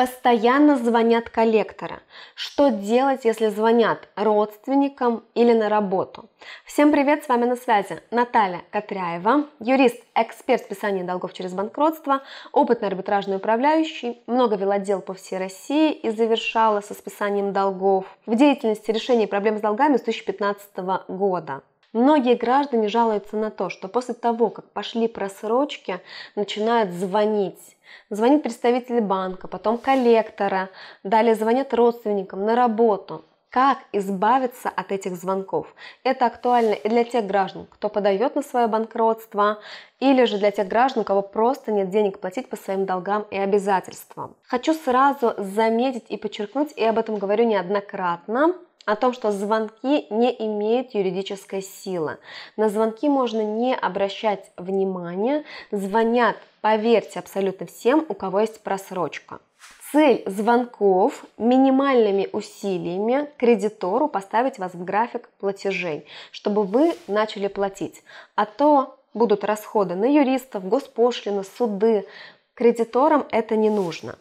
Постоянно звонят коллекторы. Что делать, если звонят родственникам или на работу? Всем привет, с вами на связи Наталья Катряева, юрист, эксперт списания долгов через банкротство, опытный арбитражный управляющий, много вела дел по всей России и завершала со списанием долгов в деятельности решения проблем с долгами с 2015 года. Многие граждане жалуются на то, что после того, как пошли просрочки, начинают звонить. Звонит представитель банка, потом коллектора, далее звонят родственникам на работу. Как избавиться от этих звонков? Это актуально и для тех граждан, кто подает на свое банкротство, или же для тех граждан, у кого просто нет денег платить по своим долгам и обязательствам. Хочу сразу заметить и подчеркнуть, и об этом говорю неоднократно, о том, что звонки не имеют юридической силы. На звонки можно не обращать внимания. Звонят, поверьте, абсолютно всем, у кого есть просрочка. Цель звонков минимальными усилиями кредитору поставить вас в график платежей, чтобы вы начали платить. А то будут расходы на юристов, госпошлины, суды. Кредиторам это не нужно.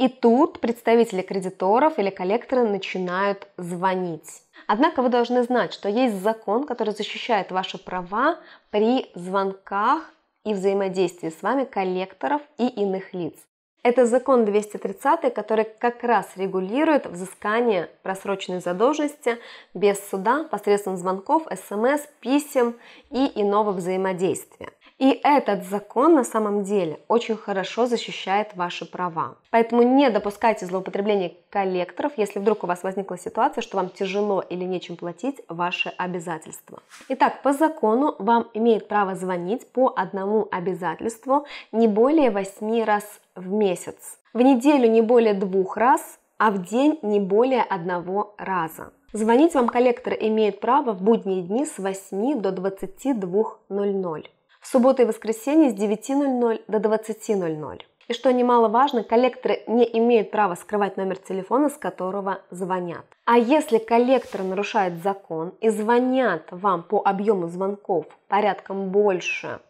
И тут представители кредиторов или коллекторы начинают звонить. Однако вы должны знать, что есть закон, который защищает ваши права при звонках и взаимодействии с вами коллекторов и иных лиц. Это закон 230, который как раз регулирует взыскание просроченной задолженности без суда посредством звонков, смс, эм писем и иного взаимодействия. И этот закон на самом деле очень хорошо защищает ваши права. Поэтому не допускайте злоупотребления коллекторов, если вдруг у вас возникла ситуация, что вам тяжело или нечем платить ваши обязательства. Итак, по закону вам имеет право звонить по одному обязательству не более 8 раз в месяц. В неделю не более двух раз, а в день не более одного раза. Звонить вам коллектор имеет право в будние дни с 8 до 22.00 в субботу и воскресенье с 9.00 до 20.00. И что немаловажно, коллекторы не имеют права скрывать номер телефона, с которого звонят. А если коллектор нарушает закон и звонят вам по объему звонков порядком больше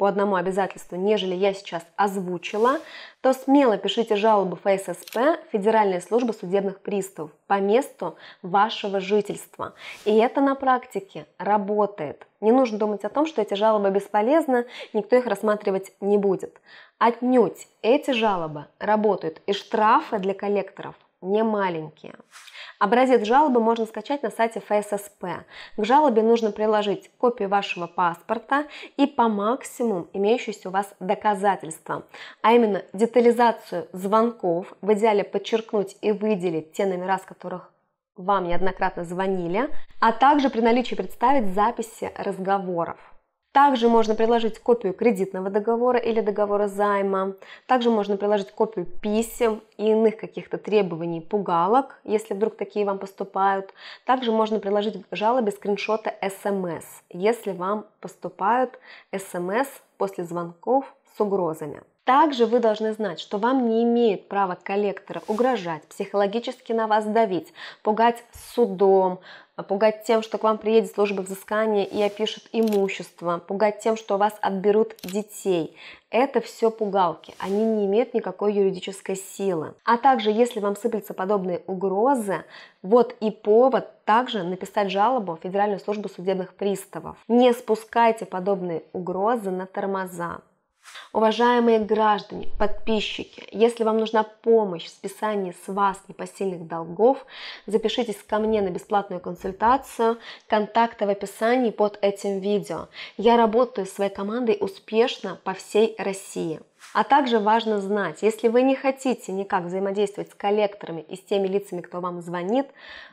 по одному обязательству, нежели я сейчас озвучила, то смело пишите жалобу ФССП Федеральной службы судебных приставов по месту вашего жительства. И это на практике работает. Не нужно думать о том, что эти жалобы бесполезны, никто их рассматривать не будет. Отнюдь эти жалобы работают и штрафы для коллекторов – не маленькие. Образец жалобы можно скачать на сайте ФССП. К жалобе нужно приложить копию вашего паспорта и по максимуму имеющиеся у вас доказательства, а именно детализацию звонков, в идеале подчеркнуть и выделить те номера, с которых вам неоднократно звонили, а также при наличии представить записи разговоров. Также можно приложить копию кредитного договора или договора займа. Также можно приложить копию писем и иных каких-то требований, пугалок, если вдруг такие вам поступают. Также можно приложить к жалобе скриншоты смс, эм если вам поступают смс эм после звонков с угрозами. Также вы должны знать, что вам не имеет права коллектора угрожать, психологически на вас давить, пугать судом, пугать тем, что к вам приедет служба взыскания и опишет имущество, пугать тем, что у вас отберут детей. Это все пугалки, они не имеют никакой юридической силы. А также, если вам сыплются подобные угрозы, вот и повод также написать жалобу в Федеральную службу судебных приставов. Не спускайте подобные угрозы на тормоза. Уважаемые граждане, подписчики, если вам нужна помощь в списании с вас непосильных долгов, запишитесь ко мне на бесплатную консультацию, контакты в описании под этим видео. Я работаю с своей командой успешно по всей России. А также важно знать, если вы не хотите никак взаимодействовать с коллекторами и с теми лицами, кто вам звонит,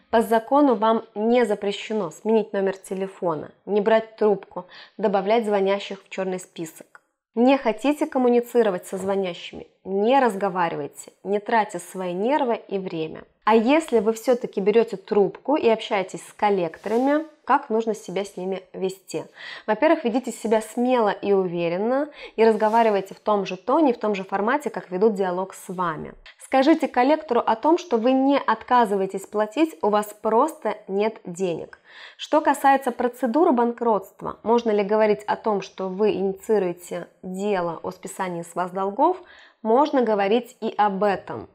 по закону вам не запрещено сменить номер телефона, не брать трубку, добавлять звонящих в черный список. Не хотите коммуницировать со звонящими? Не разговаривайте, не тратьте свои нервы и время. А если вы все-таки берете трубку и общаетесь с коллекторами, как нужно себя с ними вести? Во-первых, ведите себя смело и уверенно и разговаривайте в том же тоне, в том же формате, как ведут диалог с вами. Скажите коллектору о том, что вы не отказываетесь платить, у вас просто нет денег. Что касается процедуры банкротства, можно ли говорить о том, что вы инициируете дело о списании с вас долгов, можно говорить и об этом.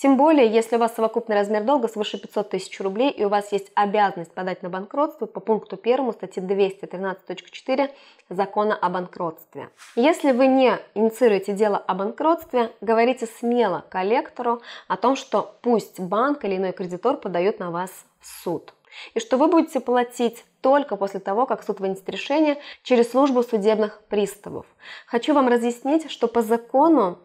Тем более, если у вас совокупный размер долга свыше 500 тысяч рублей и у вас есть обязанность подать на банкротство по пункту 1 статьи 213.4 Закона о банкротстве. Если вы не инициируете дело о банкротстве, говорите смело коллектору о том, что пусть банк или иной кредитор подает на вас в суд. И что вы будете платить только после того, как суд вынесет решение через службу судебных приставов. Хочу вам разъяснить, что по закону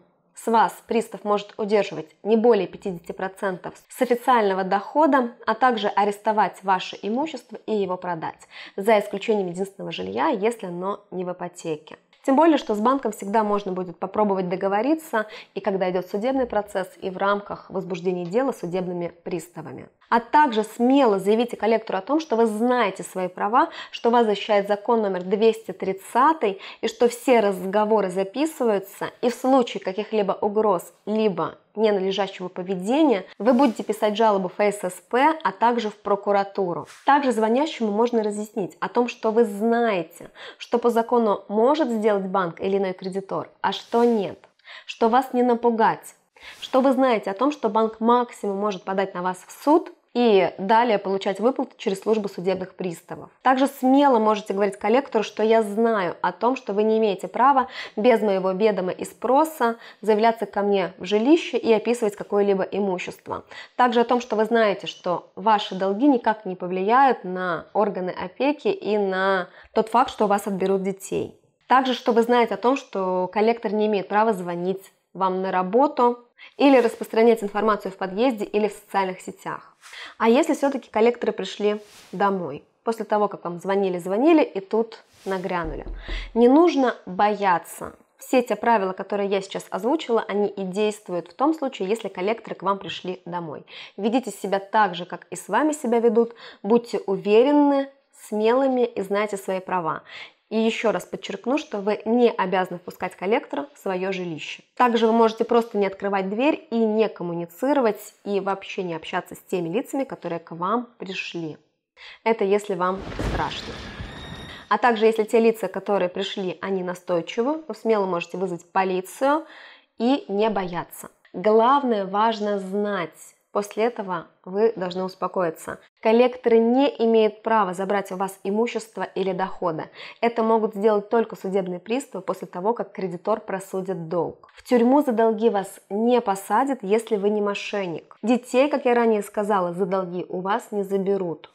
с вас пристав может удерживать не более 50% с официального дохода, а также арестовать ваше имущество и его продать, за исключением единственного жилья, если оно не в ипотеке. Тем более, что с банком всегда можно будет попробовать договориться, и когда идет судебный процесс, и в рамках возбуждения дела судебными приставами а также смело заявите коллектору о том, что вы знаете свои права, что вас защищает закон номер 230 и что все разговоры записываются, и в случае каких-либо угроз, либо ненадлежащего поведения, вы будете писать жалобу ФССП, а также в прокуратуру. Также звонящему можно разъяснить о том, что вы знаете, что по закону может сделать банк или иной кредитор, а что нет, что вас не напугать, что вы знаете о том, что банк максимум может подать на вас в суд, и далее получать выплаты через службу судебных приставов. Также смело можете говорить коллектору, что я знаю о том, что вы не имеете права без моего ведома и спроса заявляться ко мне в жилище и описывать какое-либо имущество. Также о том, что вы знаете, что ваши долги никак не повлияют на органы опеки и на тот факт, что у вас отберут детей. Также, что вы знаете о том, что коллектор не имеет права звонить вам на работу или распространять информацию в подъезде или в социальных сетях. А если все-таки коллекторы пришли домой, после того, как вам звонили-звонили и тут нагрянули. Не нужно бояться. Все те правила, которые я сейчас озвучила, они и действуют в том случае, если коллекторы к вам пришли домой. Ведите себя так же, как и с вами себя ведут. Будьте уверены, смелыми и знайте свои права. И еще раз подчеркну, что вы не обязаны впускать коллектора в свое жилище. Также вы можете просто не открывать дверь и не коммуницировать, и вообще не общаться с теми лицами, которые к вам пришли. Это если вам страшно. А также если те лица, которые пришли, они настойчивы, вы смело можете вызвать полицию и не бояться. Главное важно знать, После этого вы должны успокоиться. Коллекторы не имеют права забрать у вас имущество или доходы. Это могут сделать только судебные приставы после того, как кредитор просудит долг. В тюрьму за долги вас не посадят, если вы не мошенник. Детей, как я ранее сказала, за долги у вас не заберут.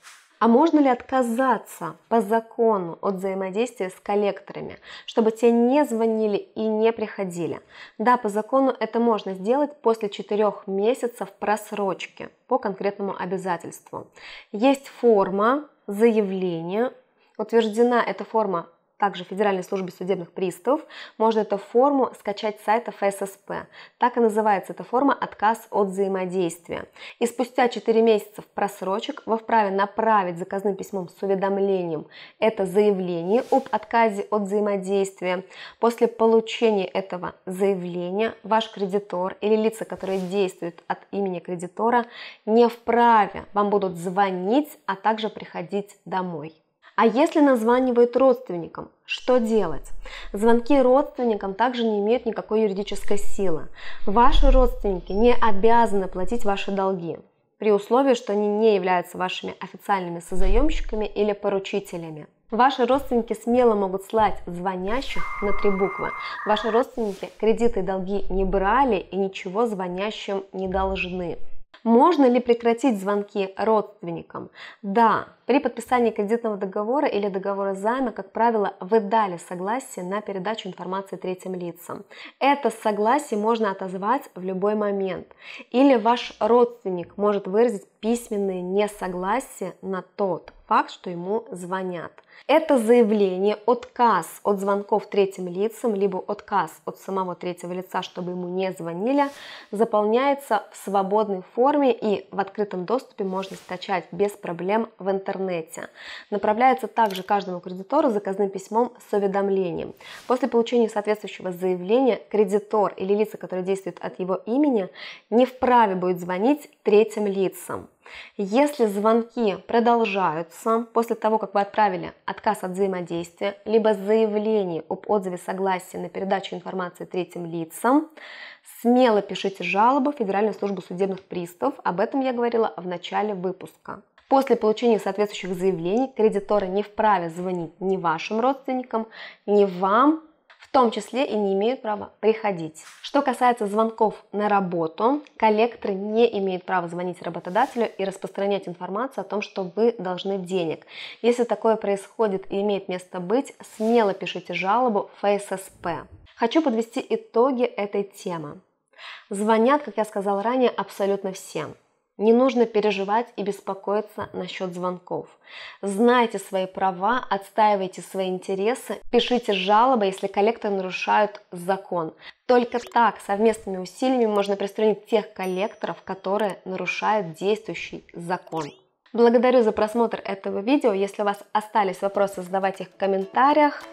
А можно ли отказаться по закону от взаимодействия с коллекторами, чтобы те не звонили и не приходили? Да, по закону это можно сделать после 4 месяцев просрочки по конкретному обязательству. Есть форма заявления, утверждена эта форма также Федеральной службе судебных приставов, можно эту форму скачать с сайта ФССП. Так и называется эта форма «Отказ от взаимодействия». И спустя 4 месяца в просрочек вы вправе направить заказным письмом с уведомлением это заявление об отказе от взаимодействия. После получения этого заявления ваш кредитор или лица, которые действуют от имени кредитора, не вправе вам будут звонить, а также приходить домой. А если названивают родственникам, что делать? Звонки родственникам также не имеют никакой юридической силы. Ваши родственники не обязаны платить ваши долги при условии, что они не являются вашими официальными созаемщиками или поручителями. Ваши родственники смело могут слать звонящих на три буквы. Ваши родственники кредиты и долги не брали и ничего звонящим не должны. Можно ли прекратить звонки родственникам? Да, при подписании кредитного договора или договора займа, как правило, вы дали согласие на передачу информации третьим лицам. Это согласие можно отозвать в любой момент. Или ваш родственник может выразить письменное несогласие на тот факт, что ему звонят. Это заявление, отказ от звонков третьим лицам, либо отказ от самого третьего лица, чтобы ему не звонили, заполняется в свободной форме и в открытом доступе можно скачать без проблем в интернете интернете. Направляется также каждому кредитору заказным письмом с уведомлением. После получения соответствующего заявления кредитор или лица, которые действуют от его имени, не вправе будет звонить третьим лицам. Если звонки продолжаются после того, как вы отправили отказ от взаимодействия, либо заявление об отзыве согласия на передачу информации третьим лицам, смело пишите жалобу в Федеральную службу судебных приставов. Об этом я говорила в начале выпуска. После получения соответствующих заявлений кредиторы не вправе звонить ни вашим родственникам, ни вам, в том числе и не имеют права приходить. Что касается звонков на работу, коллекторы не имеют права звонить работодателю и распространять информацию о том, что вы должны денег. Если такое происходит и имеет место быть, смело пишите жалобу в ФССП. Хочу подвести итоги этой темы. Звонят, как я сказал ранее, абсолютно всем. Не нужно переживать и беспокоиться насчет звонков. Знайте свои права, отстаивайте свои интересы, пишите жалобы, если коллекторы нарушают закон. Только так совместными усилиями можно пристроить тех коллекторов, которые нарушают действующий закон. Благодарю за просмотр этого видео. Если у вас остались вопросы, задавайте их в комментариях.